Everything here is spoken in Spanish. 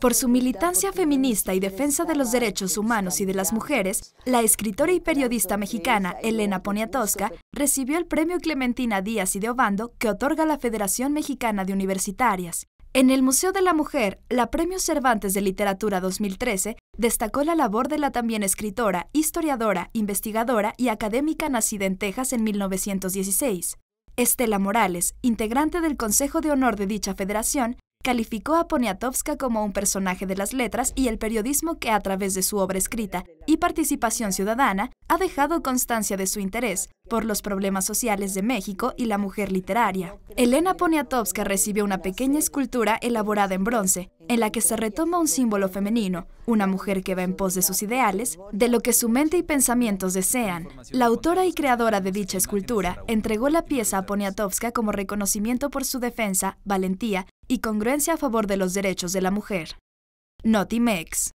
Por su militancia feminista y defensa de los derechos humanos y de las mujeres, la escritora y periodista mexicana Elena Poniatowska recibió el premio Clementina Díaz y de Obando que otorga la Federación Mexicana de Universitarias. En el Museo de la Mujer, la Premio Cervantes de Literatura 2013 destacó la labor de la también escritora, historiadora, investigadora y académica nacida en Texas en 1916. Estela Morales, integrante del Consejo de Honor de dicha federación, calificó a Poniatowska como un personaje de las letras y el periodismo que a través de su obra escrita y participación ciudadana ha dejado constancia de su interés por los problemas sociales de México y la mujer literaria. Elena Poniatowska recibió una pequeña escultura elaborada en bronce, en la que se retoma un símbolo femenino, una mujer que va en pos de sus ideales, de lo que su mente y pensamientos desean. La autora y creadora de dicha escultura entregó la pieza a Poniatowska como reconocimiento por su defensa, valentía y congruencia a favor de los derechos de la mujer. Notimex.